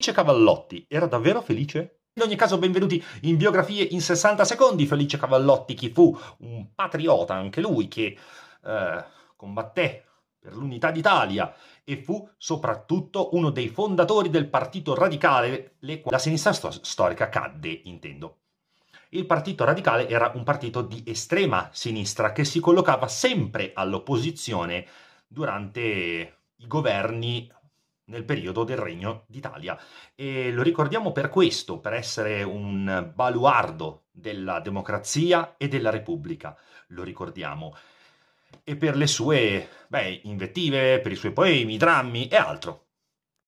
Felice Cavallotti era davvero felice? In ogni caso, benvenuti in Biografie in 60 secondi. Felice Cavallotti, che fu un patriota anche lui, che eh, combatté per l'unità d'Italia e fu soprattutto uno dei fondatori del Partito Radicale, le... la sinistra sto- storica cadde, intendo. Il Partito Radicale era un partito di estrema sinistra che si collocava sempre all'opposizione durante i governi nel periodo del Regno d'Italia. E lo ricordiamo per questo, per essere un baluardo della democrazia e della Repubblica. Lo ricordiamo. E per le sue beh, invettive, per i suoi poemi, drammi e altro.